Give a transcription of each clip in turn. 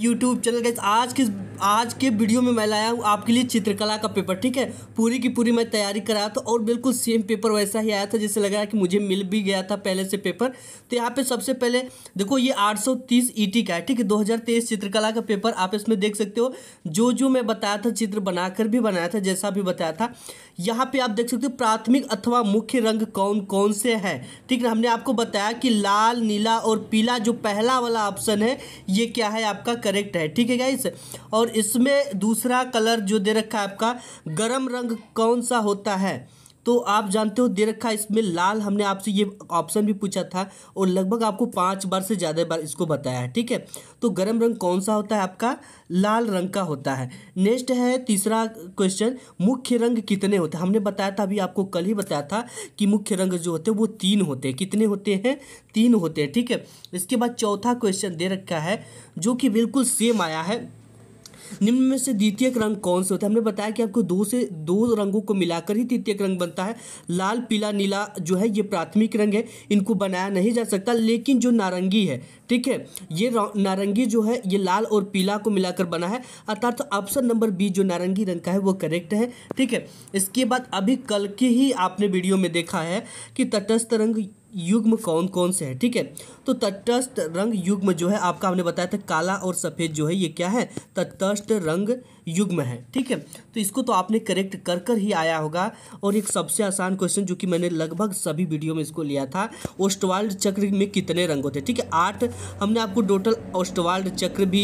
YouTube channel guys आज के आज के वीडियो में मैं लाया हूँ आपके लिए चित्रकला का पेपर ठीक है पूरी की पूरी मैं तैयारी कराया था और बिल्कुल सेम पेपर वैसा ही आया था जैसे लग रहा है कि मुझे मिल भी गया था पहले से पेपर तो यहाँ पे सबसे पहले देखो ये 830 ईटी e का है ठीक है 2023 चित्रकला का पेपर आप इसमें देख सकते हो जो जो मैं बताया था चित्र बनाकर भी बनाया था जैसा भी बताया था यहाँ पर आप देख सकते हो प्राथमिक अथवा मुख्य रंग कौन कौन से है ठीक है हमने आपको बताया कि लाल नीला और पीला जो पहला वाला ऑप्शन है ये क्या है आपका करेक्ट है ठीक है गाइस और इसमें दूसरा कलर जो दे रखा है आपका गर्म रंग कौन सा होता है तो आप जानते हो दे रखा है इसमें लाल हमने आपसे ये ऑप्शन भी पूछा था और लगभग आपको पाँच बार से ज़्यादा बार इसको बताया है ठीक है तो गर्म रंग कौन सा होता है आपका लाल रंग का होता है नेक्स्ट है तीसरा क्वेश्चन मुख्य रंग कितने होते हैं हमने बताया था अभी आपको कल ही बताया था कि मुख्य रंग जो होते हैं वो तीन होते हैं कितने होते हैं तीन होते हैं ठीक है इसके बाद चौथा क्वेश्चन दे रखा है जो कि बिल्कुल सेम आया है निम्न में से द्वितीय रंग कौन से होता है हमने बताया कि आपको दो से दो रंगों को मिलाकर ही द्वितीय रंग बनता है लाल पीला नीला जो है ये प्राथमिक रंग है इनको बनाया नहीं जा सकता लेकिन जो नारंगी है ठीक है ये नारंगी जो है ये लाल और पीला को मिलाकर बना है अर्थात ऑप्शन नंबर बी जो नारंगी रंग का है वो करेक्ट है ठीक है इसके बाद अभी कल के ही आपने वीडियो में देखा है कि तटस्थ रंग युग्म कौन कौन से है ठीक है तो तटस्थ रंग युग्म जो है आपका हमने बताया था काला और सफ़ेद जो है ये क्या है तटस्थ रंग युग्म है ठीक है तो इसको तो आपने करेक्ट कर कर ही आया होगा और एक सबसे आसान क्वेश्चन जो कि मैंने लगभग सभी वीडियो में इसको लिया था ओस्टवाल्ड चक्र में कितने रंग होते ठीक है आठ हमने आपको टोटल ओस्टवाल्ड चक्र भी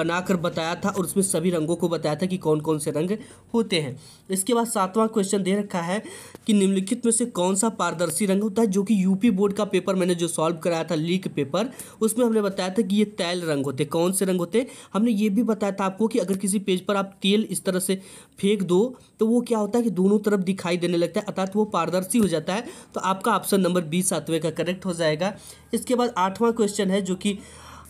बनाकर बताया था और उसमें सभी रंगों को बताया था कि कौन कौन से रंग होते हैं इसके बाद सातवां क्वेश्चन दे रखा है कि निम्नलिखित में से कौन सा पारदर्शी रंग होता है जो कि यूपी बोर्ड का पेपर मैंने जो सॉल्व कराया था लीक पेपर उसमें हमने बताया था कि ये तैल रंग होते कौन से रंग होते हमने ये भी बताया था आपको कि अगर किसी पेज पर आप आप तेल इस तरह से फेंक दो तो वो क्या होता है कि दोनों तरफ दिखाई देने लगता है अर्थात वो पारदर्शी हो जाता है तो आपका ऑप्शन नंबर बी सातवें का करेक्ट हो जाएगा इसके बाद आठवां क्वेश्चन है जो कि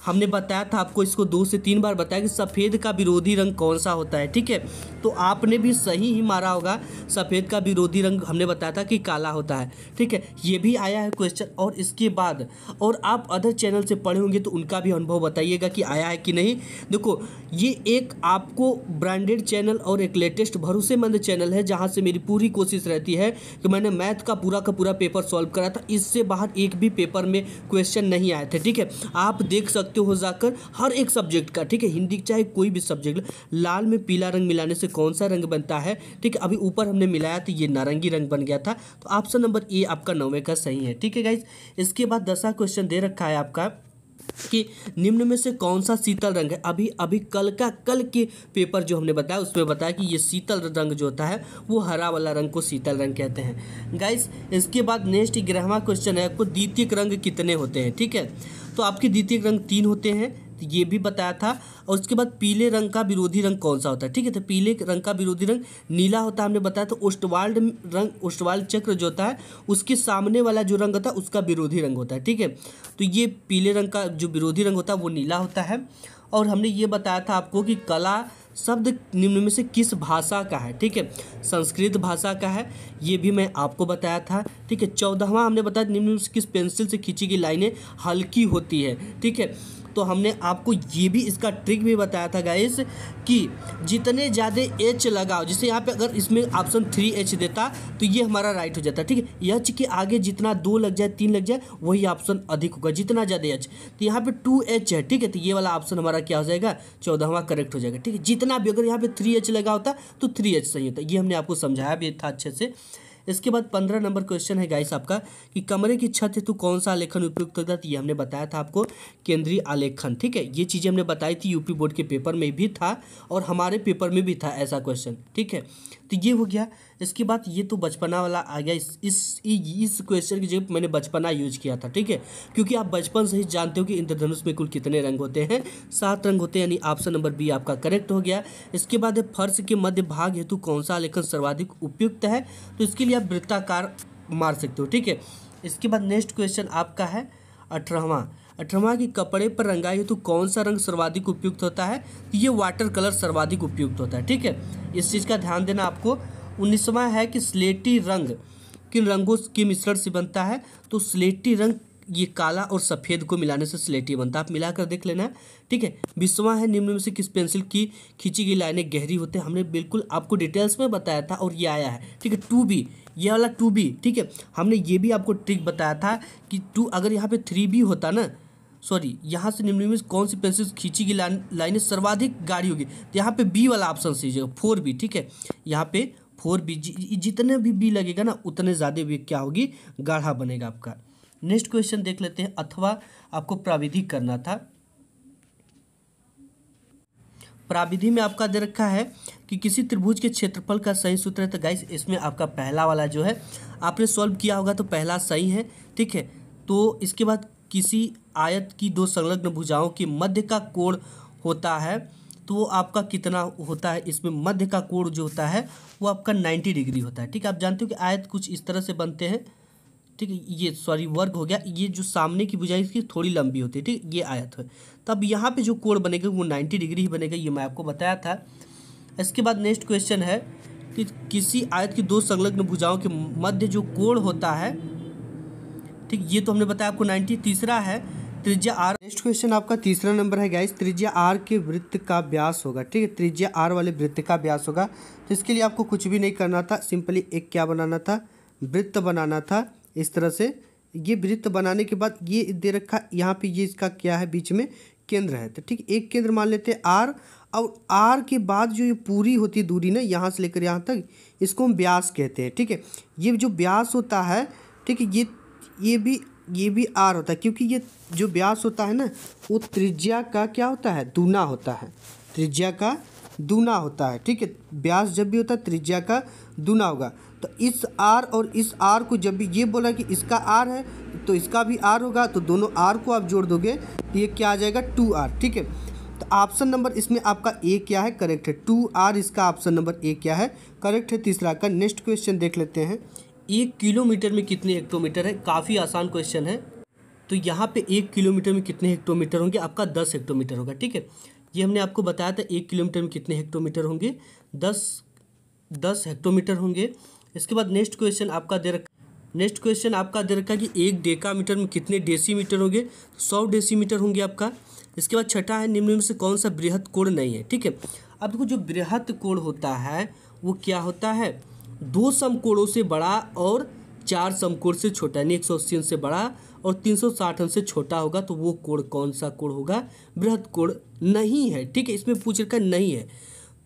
हमने बताया था आपको इसको दो से तीन बार बताया कि सफ़ेद का विरोधी रंग कौन सा होता है ठीक है तो आपने भी सही ही मारा होगा सफ़ेद का विरोधी रंग हमने बताया था कि काला होता है ठीक है ये भी आया है क्वेश्चन और इसके बाद और आप अदर चैनल से पढ़े होंगे तो उनका भी अनुभव बताइएगा कि आया है कि नहीं देखो ये एक आपको ब्रांडेड चैनल और एक लेटेस्ट भरोसेमंद चैनल है जहाँ से मेरी पूरी कोशिश रहती है कि मैंने मैथ का पूरा का पूरा पेपर सॉल्व करा था इससे बाहर एक भी पेपर में क्वेश्चन नहीं आए थे ठीक है आप देख सकते सकते हो जाकर हर एक सब्जेक्ट का ठीक है हिंदी चाहे कोई भी सब्जेक्ट लाल में पीला रंग मिलाने से कौन सा रंग बनता है ठीक है अभी ऊपर हमने मिलाया तो ये नारंगी रंग बन गया था तो ऑप्शन नंबर ए आपका नौवे का सही है ठीक है गाइज इसके बाद दसा क्वेश्चन दे रखा है आपका कि निम्न में से कौन सा शीतल रंग है अभी अभी कल का कल के पेपर जो हमने बताया उसमें बताया कि ये शीतल रंग जो होता है वो हरा वाला रंग को शीतल रंग कहते हैं गाइस इसके बाद नेक्स्ट ग्रहवा क्वेश्चन है आपको द्वितीय रंग कितने होते हैं ठीक है तो आपके द्वितीय रंग तीन होते हैं तो ये भी बताया था और उसके बाद पीले रंग का विरोधी रंग कौन सा होता है ठीक है तो पीले रंग का विरोधी रंग नीला होता है हमने बताया तो ओस्टवाल्ड रंग ओस्टवाल्ड चक्र जो होता है उसके सामने वाला जो रंग होता है उसका विरोधी रंग होता है ठीक है तो ये पीले रंग का जो विरोधी रंग होता है वो नीला होता है और हमने ये बताया था आपको कि कला शब्द निम्न में से किस भाषा का है ठीक है संस्कृत भाषा का है ये भी मैं आपको बताया था ठीक है चौदहवा हमने बताया निम्न किस पेंसिल से खींची गई लाइनें हल्की होती है ठीक है तो हमने आपको ये भी इसका ट्रिक भी बताया था गाइस कि जितने ज़्यादा एच लगाओ जैसे यहाँ पे अगर इसमें ऑप्शन थ्री एच देता तो ये हमारा राइट हो जाता ठीक है एच के आगे जितना दो लग जाए तीन लग जाए वही ऑप्शन अधिक होगा जितना ज़्यादा एच तो यहाँ पे टू एच है ठीक है तो ये वाला ऑप्शन हमारा क्या हो जाएगा चौदहवा करेक्ट हो जाएगा ठीक है जितना भी अगर यहाँ पर थ्री एच लगा होता तो थ्री एच सही होता ये हमने आपको समझाया भी था अच्छे से इसके बाद पंद्रह नंबर क्वेश्चन है गाइस आपका कि कमरे की छत हेतु कौन सा आलेखन उपयुक्त होता है तो ये हमने बताया था आपको केंद्रीय आलेखन ठीक है ये चीज़ें हमने बताई थी यूपी बोर्ड के पेपर में भी था और हमारे पेपर में भी था ऐसा क्वेश्चन ठीक है तो ये हो गया इसके बाद ये तो बचपना वाला आ गया इस इस क्वेश्चन की जगह मैंने बचपना यूज किया था ठीक है क्योंकि आप बचपन से ही जानते हो कि इंद्रधनुष में कुल कितने रंग होते हैं सात रंग होते हैं यानी ऑप्शन नंबर बी आपका करेक्ट हो गया इसके बाद फर्श के मध्य भाग हेतु कौन सा आलेखन सर्वाधिक उपयुक्त है तो इसके लिए या वृत्ताकार मार सकते हो ठीक है इसके बाद नेक्स्ट क्वेश्चन आपका है अठारहवा अठारहवा के कपड़े पर रंगाई हो तो कौन सा रंग सर्वाधिक उपयुक्त होता है तो ये वाटर कलर सर्वाधिक उपयुक्त होता है ठीक है इस चीज़ का ध्यान देना आपको उन्नीसवा है कि स्लेटी रंग किन रंगों के मिश्रण से बनता है तो स्लेटी रंग ये काला और सफ़ेद को मिलाने से स्लेटी बनता है आप मिलाकर देख लेना ठीक है बिस्वा है निम्न में से किस पेंसिल की खींची गई लाइनें गहरी होते हैं हमने बिल्कुल आपको डिटेल्स में बताया था और ये आया है ठीक है टू बी ये वाला टू बी ठीक है हमने ये भी आपको ट्रिक बताया था कि टू अगर यहाँ पर थ्री बी होता ना सॉरी यहाँ से निम्न में कौन सी पेंसिल खींची गई लाइनें सर्वाधिक गाढ़ी होगी तो यहाँ पर बी वाला ऑप्शन सीजिएगा फोर बी ठीक है यहाँ पे फोर बी जितने भी बी लगेगा ना उतने ज़्यादा भी क्या होगी गाढ़ा बनेगा आपका नेक्स्ट क्वेश्चन देख लेते हैं अथवा आपको प्राविधि करना था प्राविधि में आपका दे रखा है कि किसी त्रिभुज के क्षेत्रफल का सही सूत्र है तो गाइस इसमें आपका पहला वाला जो है आपने सॉल्व किया होगा तो पहला सही है ठीक है तो इसके बाद किसी आयत की दो संलग्न भुजाओं के मध्य का कोण होता है तो वो आपका कितना होता है इसमें मध्य का कोण जो होता है वो आपका नाइन्टी डिग्री होता है ठीक है आप जानते हो कि आयत कुछ इस तरह से बनते हैं ठीक है ये सॉरी वर्ग हो गया ये जो सामने की बुझाई इसकी थोड़ी लंबी होती है ठीक ये आयत है तब यहाँ पे जो कोण बनेगा वो नाइन्टी डिग्री ही बनेगा ये मैं आपको बताया था इसके बाद नेक्स्ट क्वेश्चन है कि किसी आयत की दो संलग्न भुजाओं के मध्य जो कोण होता है ठीक ये तो हमने बताया आपको नाइन्टी तीसरा है त्रिज्या आर नेक्स्ट क्वेश्चन आपका तीसरा नंबर है गाइस त्रिज्या आर के वृत्त का व्यास होगा ठीक है त्रिज्या आर वाले वृत्त का व्यास होगा तो इसके लिए आपको कुछ भी नहीं करना था सिंपली एक क्या बनाना था वृत्त बनाना था इस तरह से ये वृत्त बनाने के बाद ये दे रखा यहाँ पे ये इसका क्या है बीच में केंद्र है तो ठीक एक केंद्र मान लेते हैं आर और आर के बाद जो ये पूरी होती दूरी ना यहाँ से लेकर यहाँ तक इसको हम ब्यास कहते हैं ठीक है ये जो ब्यास होता है ठीक है ये ये भी ये भी आर होता है क्योंकि ये जो ब्यास होता है ना वो त्रिज्या का क्या होता है दूना होता है त्रिज्या का दूना होता है ठीक है ब्यास जब भी होता है त्रिज्या का दूना होगा तो इस आर और इस आर को जब भी ये बोला कि इसका आर है तो इसका भी आर होगा तो दोनों आर को आप जोड़ दोगे तो ये क्या आ जाएगा टू आर ठीक है तो ऑप्शन नंबर इसमें आपका ए क्या है करेक्ट है टू आर इसका ऑप्शन नंबर ए क्या है करेक्ट है तीसरा का नेक्स्ट क्वेश्चन देख लेते हैं एक किलोमीटर में कितने हेक्टोमीटर है काफ़ी आसान क्वेश्चन है तो यहाँ पे एक किलोमीटर में कितने हेक्टोमीटर होंगे आपका दस हेक्टोमीटर होगा ठीक है ये हमने आपको बताया था एक किलोमीटर में कितने हेक्टोमीटर होंगे दस दस हेक्टोमीटर होंगे इसके बाद नेक्स्ट क्वेश्चन आपका दे रखा नेक्स्ट क्वेश्चन आपका दे रखा कि एक डेकामीटर में कितने डेसीमीटर होंगे सौ डेसीमीटर होंगे आपका इसके बाद छठा है निम्न में से कौन सा बृहत कोण नहीं है ठीक है अब देखो जो बृहत कोण होता है वो क्या होता है दो समकोणों से बड़ा और चार समकोण से छोटा यानी एक सौ अस्सी से बड़ा और 360 अंश से छोटा होगा तो वो कोण कौन सा कोण होगा बृहद कोण नहीं है ठीक है इसमें पूछ रखा नहीं है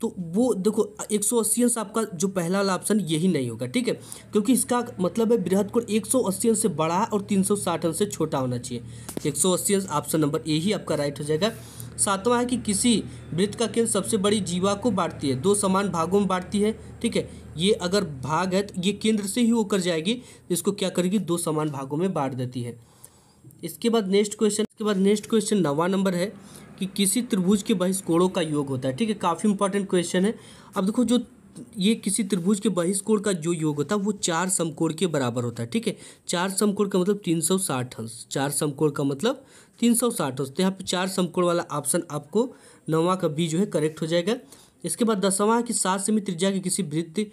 तो वो देखो एक सौ अस्सी अंश आपका जो पहला वाला ऑप्शन यही नहीं होगा ठीक है क्योंकि इसका मतलब है बृहद कोण एक सौ अस्सी अंश से बड़ा और तीन सौ साठ अंश से छोटा होना चाहिए एक सौ अस्सी अंश ऑप्शन नंबर ए ही आपका राइट हो जाएगा सातवां है कि किसी वृत्त का केंद्र सबसे बड़ी जीवा को बांटती है दो समान भागों में बांटती है ठीक है ये अगर भाग है तो ये केंद्र से ही होकर जाएगी इसको क्या करेगी दो समान भागों में बांट देती है इसके बाद नेक्स्ट क्वेश्चन इसके बाद नेक्स्ट क्वेश्चन नवा नंबर है कि किसी त्रिभुज के बहिष्कोणों का योग होता है ठीक है काफ़ी इंपॉर्टेंट क्वेश्चन है अब देखो जो ये किसी त्रिभुज के बहिष्कोण का जो योग होता है वो चार समकोण के बराबर होता है ठीक है चार समकोण का मतलब तीन सौ साठ अंश चार समकोण का मतलब तीन सौ साठ अंश तो यहाँ पर चार समकोण वाला ऑप्शन आपको नवा का बी जो है करेक्ट हो जाएगा इसके बाद दसवां है कि सात सेमी त्रिज्या के किसी वृत्त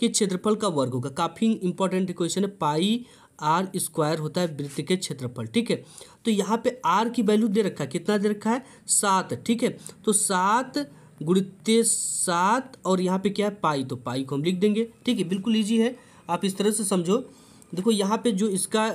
के क्षेत्रफल का वर्ग होगा काफ़ी इंपॉर्टेंट क्वेश्चन है पाई आर स्क्वायर होता है वृत्त के क्षेत्रफल ठीक है तो यहाँ पे आर की वैल्यू दे रखा है कितना दे रखा है सात ठीक है तो सात गुणित्य सात और यहाँ पे क्या है पाई तो पाई को हम लिख देंगे ठीक है बिल्कुल ईजी है आप इस तरह से समझो देखो यहाँ पे जो इसका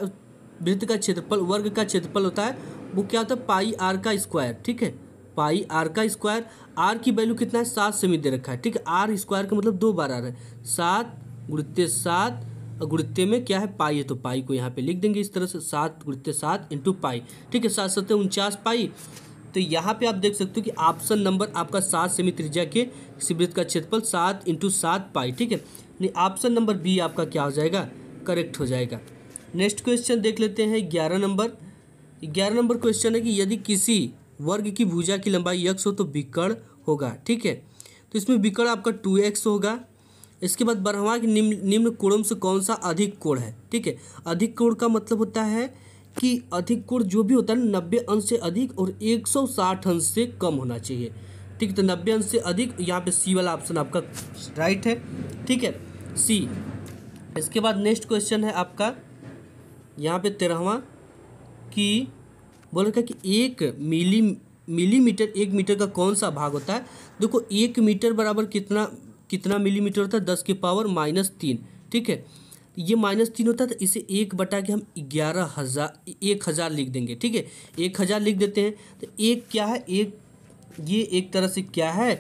वृत्त का क्षेत्रफल वर्ग का क्षेत्रफल होता है वो क्या होता है पाई आर का स्क्वायर ठीक है पाई आर का स्क्वायर आर की वैल्यू कितना है सात सेमी दे रखा है ठीक है आर स्क्वायर का मतलब दो बार आर है सात गुणित्य सात और गुणित्य में क्या है पाई है तो पाई को यहाँ पे लिख देंगे इस तरह से सात गुणित्य सात इंटू पाई ठीक है सात सत्य उनचास पाई तो यहाँ पे आप देख सकते हो कि ऑप्शन नंबर आपका सात सीमित त्रिज्या के सिवृत का क्षेत्रफल सात इंटू सात पाई ठीक है नहीं ऑप्शन नंबर बी आपका क्या हो जाएगा करेक्ट हो जाएगा नेक्स्ट क्वेश्चन देख लेते हैं ग्यारह नंबर ग्यारह नंबर क्वेश्चन है कि यदि किसी वर्ग की भुजा की लंबाई यक्स हो तो विकर्ण होगा ठीक है तो इसमें विकर्ण आपका टू एक्स होगा इसके बाद बरहवा के निम्न निम्न कोणों से कौन सा अधिक कोण है ठीक है अधिक कोण का मतलब होता है कि अधिक कोण जो भी होता है नब्बे अंश से अधिक और 160 अंश से कम होना चाहिए ठीक है तो नब्बे अंश से अधिक यहाँ पे सी वाला ऑप्शन आपका राइट है ठीक है सी इसके बाद नेक्स्ट क्वेश्चन है आपका यहाँ पे तेरहवा कि बोल रखा कि एक मिली मिलीमीटर एक मीटर का कौन सा भाग होता है देखो एक मीटर बराबर कितना कितना मिलीमीटर होता है दस के पावर माइनस तीन ठीक है ये माइनस तीन होता है तो इसे एक बटा के हम ग्यारह हज़ार एक हज़ार लिख देंगे ठीक है एक हज़ार लिख देते हैं तो एक क्या है एक ये एक तरह से क्या है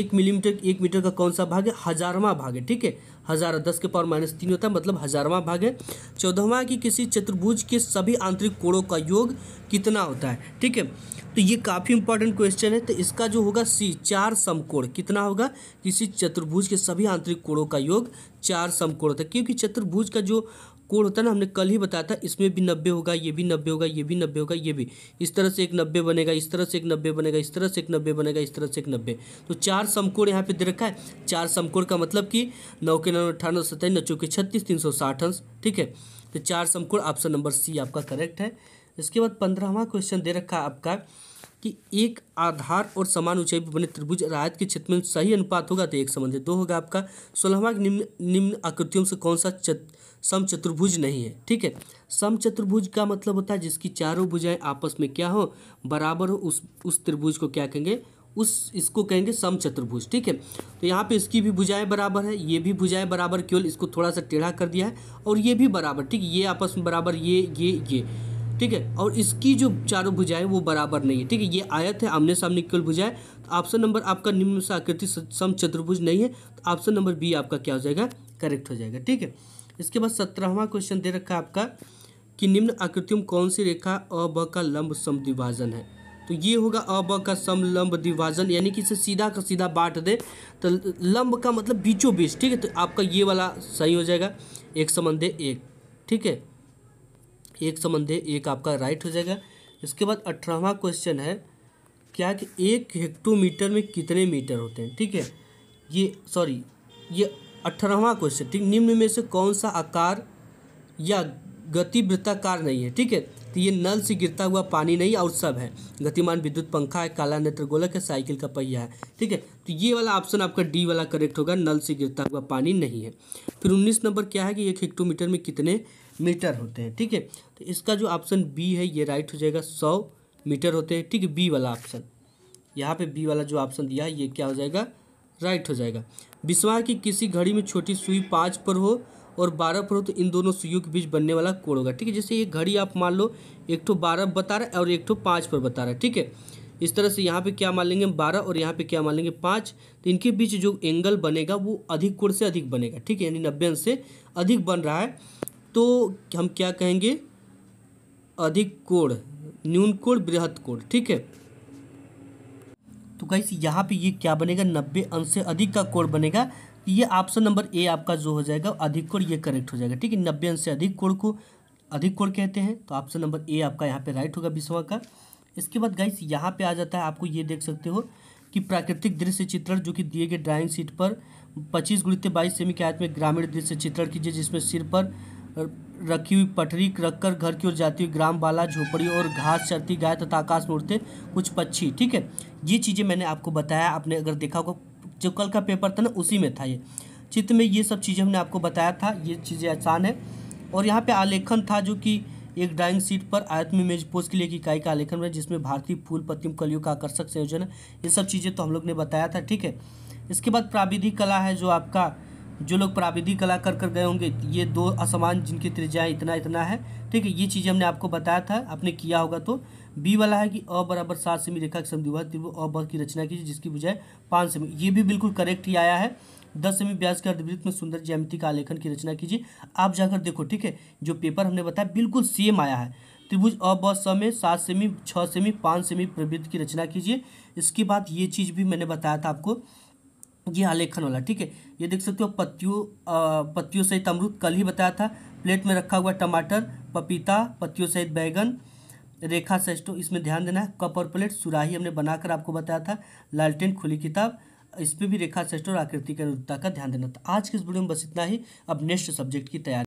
एक मिलीमीटर एक मीटर का कौन सा भाग है हजारवा भाग है ठीक है हज़ार दस के पावर माइनस तीन होता है मतलब हजारवा भाग है चौदहवा की किसी चतुर्भुज के सभी आंतरिक कोणों का योग कितना होता है ठीक है तो ये काफ़ी इंपॉर्टेंट क्वेश्चन है तो इसका जो होगा सी चार समकोण कितना होगा किसी चतुर्भुज के सभी आंतरिक कोणों का योग चार समकोण होता है क्योंकि चतुर्भुज का जो कोण होता है ना हमने कल ही बताया था इसमें भी नब्बे होगा ये भी नब्बे होगा ये भी नब्बे होगा ये भी इस तरह से एक नब्बे बनेगा इस तरह से एक नब्बे बनेगा इस तरह से एक नब्बे बनेगा इस तरह से एक नब्बे तो चार समकोण यहाँ पे दे रखा है चार समकोण का मतलब कि नौ के नौ अठानवे सत्ताईस नौ चौके छत्तीस तीन सौ साठ अंश ठीक है तो चार समकोण ऑप्शन नंबर सी आपका करेक्ट है इसके बाद पंद्रहवा क्वेश्चन दे रखा है आपका कि एक आधार और समान ऊंचाई पर बने त्रिभुज राहत के क्षेत्र में सही अनुपात होगा तो एक संबंधित दो होगा आपका सोलहवा निम्न निम्न आकृतियों से कौन सा चत, सम चतुर्भुज नहीं है ठीक है सम चतुर्भुज का मतलब होता है जिसकी चारों भुजाएं आपस में क्या हो बराबर हो उस उस त्रिभुज को क्या कहेंगे उस इसको कहेंगे सम चतुर्भुज ठीक है तो यहाँ पे इसकी भी भुजाएं बराबर है ये भी भुजाएं बराबर केवल इसको थोड़ा सा टेढ़ा कर दिया है और ये भी बराबर ठीक ये आपस में बराबर ये ये ये ठीक है और इसकी जो चारों भुजाएं वो बराबर नहीं है ठीक है ये आयत है आमने सामने कुल भुजाएं तो ऑप्शन नंबर आपका निम्न से आकृति सम चतुर्भुज नहीं है तो ऑप्शन नंबर बी आपका क्या हो जाएगा करेक्ट हो जाएगा ठीक है इसके बाद सत्रहवा क्वेश्चन दे रखा है आपका कि निम्न आकृतियों में कौन सी रेखा अ ब का लंब सम समद्विभाजन है तो ये होगा अ ब का समलंब द्विभाजन यानी कि इसे सीधा का सीधा बांट दे तो लंब का मतलब बीचों बीच ठीक है तो आपका ये वाला सही हो जाएगा एक संबंध एक ठीक है एक संबंध है एक आपका राइट हो जाएगा इसके बाद अठारहवा क्वेश्चन है क्या कि एक हेक्टोमीटर में कितने मीटर होते हैं ठीक है ये सॉरी ये अठारहवा क्वेश्चन ठीक निम्न में से कौन सा आकार या गति वृत्ताकार नहीं है ठीक है तो ये नल से गिरता हुआ पानी नहीं और सब है गतिमान विद्युत पंखा है काला नेत्र गोलक है साइकिल का पहिया है ठीक है तो ये वाला ऑप्शन आपका डी वाला करेक्ट होगा नल से गिरता हुआ पानी नहीं है फिर उन्नीस नंबर क्या है कि एक हेक्टोमीटर में कितने मीटर होते हैं ठीक है थीके? तो इसका जो ऑप्शन बी है ये राइट हो जाएगा सौ मीटर होते हैं ठीक है बी वाला ऑप्शन यहाँ पर बी वाला जो ऑप्शन दिया है ये क्या हो जाएगा राइट हो जाएगा विश्वास की किसी घड़ी में छोटी सुई पाँच पर हो और बारह पर हो तो इन दोनों सुइयों के बीच बनने वाला कोण होगा ठीक है जैसे ये घड़ी आप मान लो एक ठो तो बारह बता रहा है और एक ठो तो पाँच पर बता रहा है ठीक है इस तरह से यहाँ पे क्या मान लेंगे बारह और यहाँ पे क्या मान लेंगे पाँच तो इनके बीच जो एंगल बनेगा वो अधिक कोण से अधिक बनेगा ठीक है यानी नब्बे अंश से अधिक बन रहा है तो हम क्या कहेंगे अधिक कोण न्यून कोण बृहद कोण ठीक है तो कहीं यहाँ पे ये क्या बनेगा नब्बे अंश से अधिक का कोण बनेगा ये ऑप्शन नंबर ए आपका जो हो जाएगा अधिक कोण ये करेक्ट हो जाएगा ठीक है नब्बे अंश से अधिक कोण को अधिक कोण कहते हैं तो ऑप्शन नंबर ए आपका यहाँ पे राइट होगा बीसवा का इसके बाद गाइस यहाँ पे आ जाता है आपको ये देख सकते हो कि प्राकृतिक दृश्य चित्रण जो कि दिए गए ड्राइंग सीट पर पच्चीस गुणित बाईस सेमी के आयत में ग्रामीण दृश्य चित्रण कीजिए जिसमें सिर पर रखी हुई पटरी रखकर घर की ओर जाती हुई ग्राम बाला झोपड़ी और घास चरती गाय तथा आकाश में उड़ते कुछ पक्षी ठीक है ये चीज़ें मैंने आपको बताया आपने अगर देखा होगा जो कल का पेपर था ना उसी में था ये चित्र में ये सब चीज़ें हमने आपको बताया था ये चीज़ें आसान है और यहाँ पे आलेखन था जो कि एक ड्राइंग सीट पर आयत में मेज के लिए एक इकाई का आलेखन है जिसमें भारतीय फूल पत्तिम कलियों का आकर्षक संयोजन है ये सब चीज़ें तो हम लोग ने बताया था ठीक है इसके बाद प्राविधिक कला है जो आपका जो लोग प्राविधिक कला कर कर गए होंगे ये दो असमान जिनकी त्रिज्या इतना इतना है ठीक है ये चीज़ हमने आपको बताया था आपने किया होगा तो बी वाला है कि अ बराबर सात सेमी रेखा के समिवा त्रिभुज अ बल की रचना कीजिए जिसकी बजाय पाँच सेमी ये भी बिल्कुल करेक्ट ही आया है दस सेमी ब्याज के अर्धवृत्त में सुंदर ज्यामिति का आलेखन की रचना कीजिए आप जाकर देखो ठीक है जो पेपर हमने बताया बिल्कुल सेम आया है त्रिभुज अ ब स में सात सेमी छः सेमी पाँच सेमी प्रवृत्त की रचना कीजिए इसके बाद ये चीज़ भी मैंने बताया था आपको हाँ आलेखन वाला ठीक है ये देख सकते हो पत्तियों पत्तियों सहित अमरूद कल ही बताया था प्लेट में रखा हुआ टमाटर पपीता पत्तियों सहित बैगन रेखा सेस्टो इसमें ध्यान देना है कप और प्लेट सुराही हमने बनाकर आपको बताया था लालटेन खुली किताब इस पर भी रेखा सेस्टो और आकृति के अनुरूपता का ध्यान देना था आज के इस वीडियो में बस इतना ही अब नेक्स्ट सब्जेक्ट की तैयारी